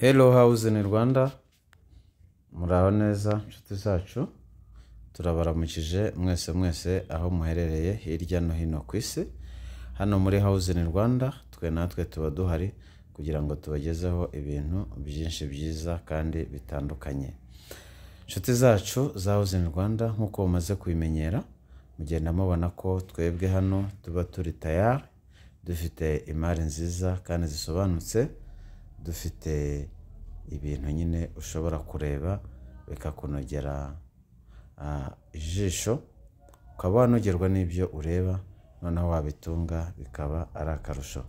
hello house ni rwanda muraho neza inshuti zacu turabaramukije mwese mwese aho muherereye hirya no hino ku isi hano muri house in rwanda twe natwe tuba duhari kugira ngo tubagezeho ibintu byinshi byiza kandi bitandukanye inshuti zacu za house in rwanda nk'uko mumaze kubimenyera mugenda mubona ko twebwe hano tuba turi tayari dufite imari nziza kandi zisobanutse dufite ibintu nyine ushobora kureba bikakunogera ijisho ukaba wanogerwa n'ibyo ureba noneho wabitunga bikaba ari akarusho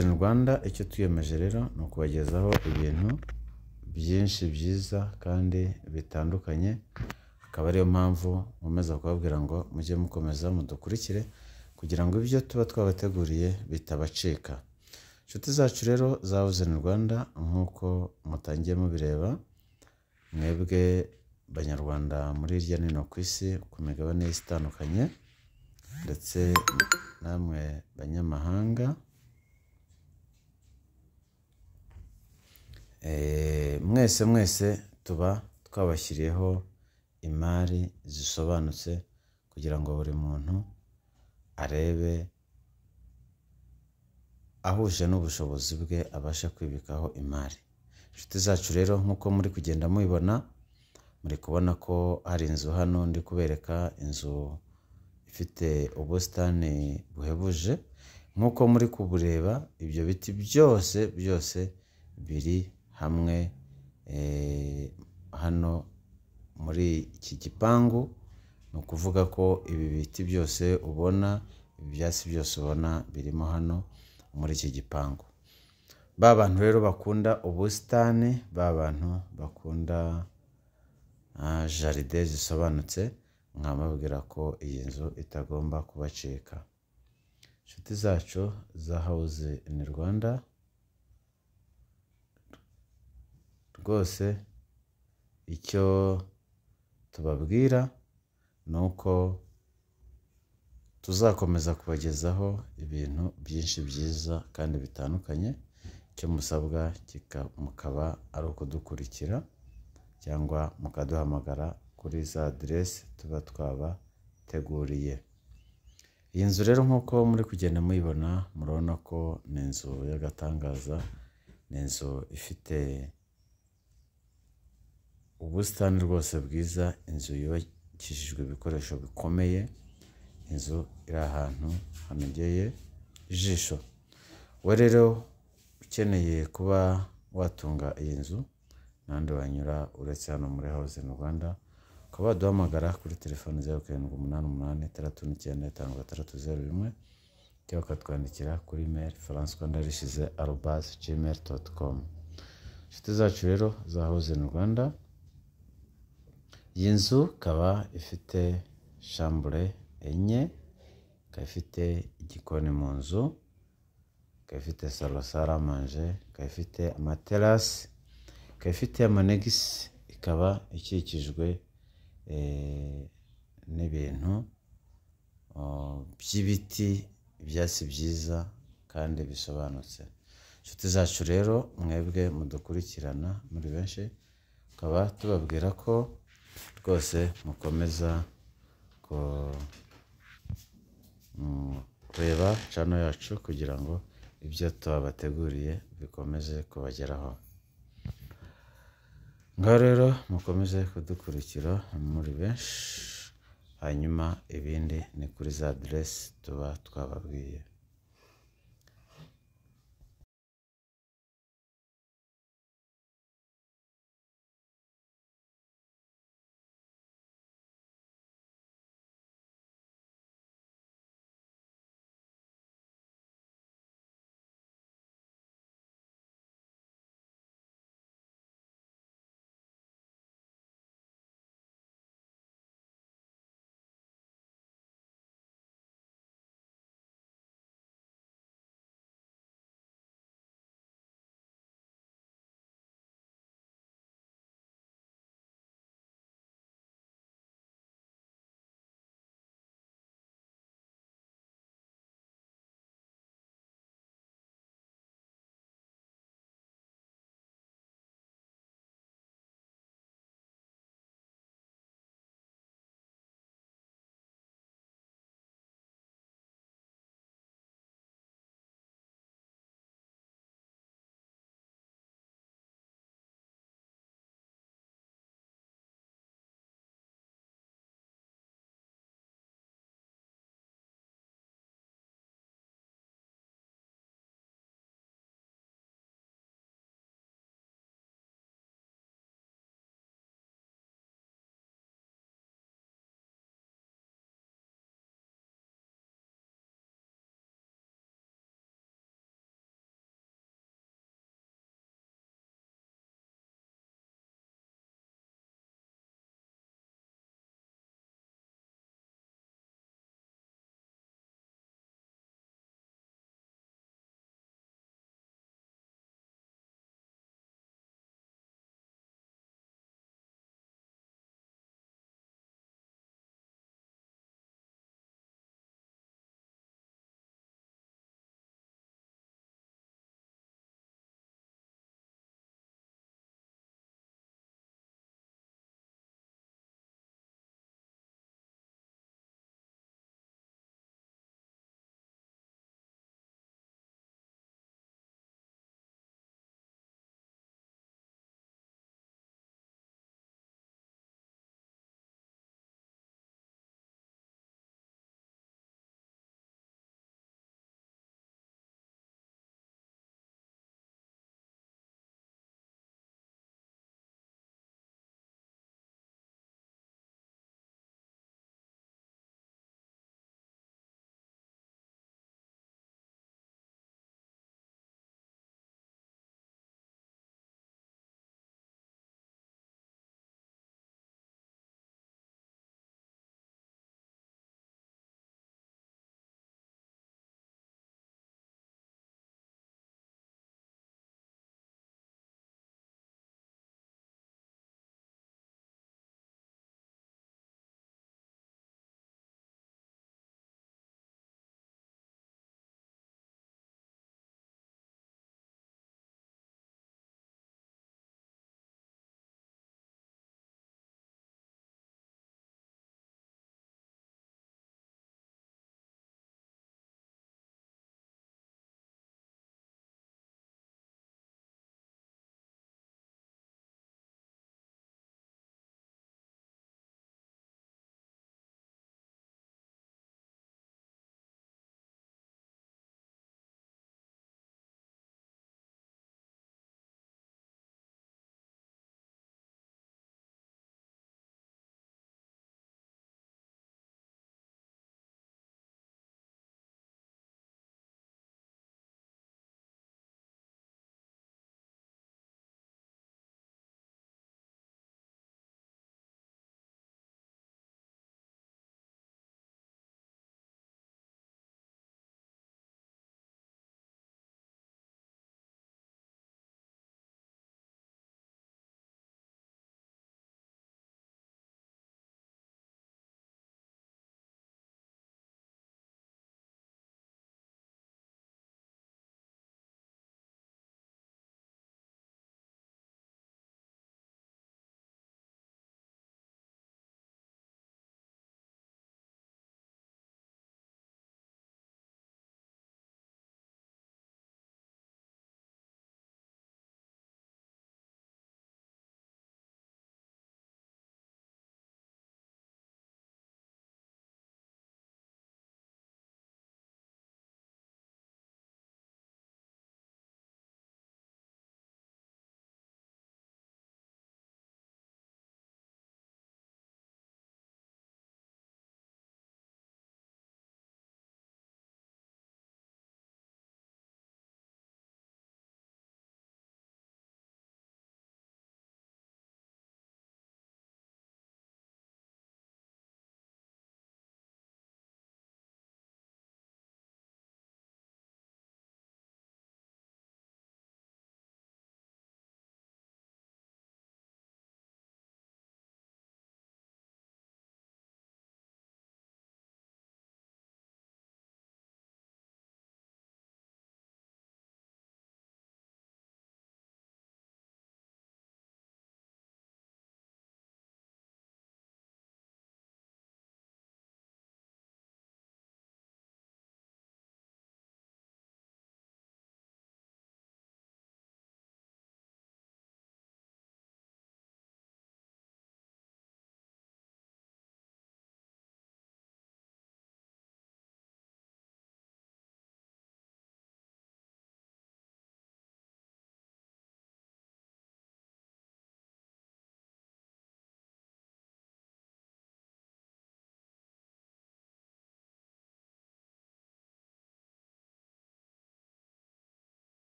in rwanda icyo twiyemeje rero ni ukubagezaho ibintu byinshi byiza kandi bitandukanye akaba ariyo mpamvu nkomeza kubabwira ngo mujye mukomeza mudukurikire kugira ngo ibyo tuba twabateguriye bitabacika inshuti zacu rero zawuzana rwanda nk'uko mutangiye mubireba mwebwe banyarwanda muri hirya no hino ku isi ku migabane itandukanye ndetse namwe banyamahanga eh, mwese mwese tuba twabashyiriyeho imari zisobanutse kugira ngo buri muntu arebe ahuje n'ubushobozi bwe abasha kwibikaho imari inshuti zacu rero nk'uko muri kugenda mubibona muri kubona ko hari inzu hano ndi kubereka inzu ifite ubusitani buhebuje nk'uko muri kubureba ibyo biti byose byose biri hamwe eh, hano muri iki gipangu ni ukuvuga ko ibi biti byose ubona ibyatsi byose ubona birimo hano muri iki gipangu ba bantu rero bakunda ubusitani ba bantu bakunda ah, jaride zisobanutse mwamubwira ko iyi nzu itagomba kubacika inshuti zacu za hawuze ini rwanda rwose icyo tubabwira ni uko tuzakomeza kubagezaho ibintu byinshi byiza kandi bitandukanye icyo musabwa mukaba ari ukudukurikira cyangwa mukaduhamagara kuri za aderesi tuba twabateguriye iyi nzu rero nk'uko muri kugenda muyibona murabona ko ni inzu y'agatangaza ni inzu ifite ubusitani rwose bwiza inzu yubakishijwe ibikoresho bikomeye inzu iri ahantu hanogeye ijisho wowe rero ukeneye kuba watunga iyi nzu n'ahandi wanyura uretse hano muri hawuze mu rwanda ukaba waduhamagara kuri telefoni zeru karindwi umunani umunani itandatu n'icyenda itanu gatandatu zeru rimwe cyangwa ukatwandikira kuri meri faransa rwanda rishize jimeri doti komu inshuti zacu rero za hawuze mu rwanda iyi nzu ikaba ifite shambure enye ikaba ifite igikoni mu nzu ikaba ifite salo saramanje ikaba ifite amaterasi ikaba ifite amanegisi ikaba ikikijwe eh, n'ibintu oh, by'ibiti ibyatsi byiza kandi bisobanutse inshuti zacu rero mwebwe mudukurikirana muri benshi tukaba tubabwira ko rwose mukomeza ku kureba cano yacu kugira ngo ibyo twabateguriye bikomeze kubageraho ngaho rero mukomeze kudukurikira muri benshi hanyuma ibindi ni kuri za aderesi tuba twababwiye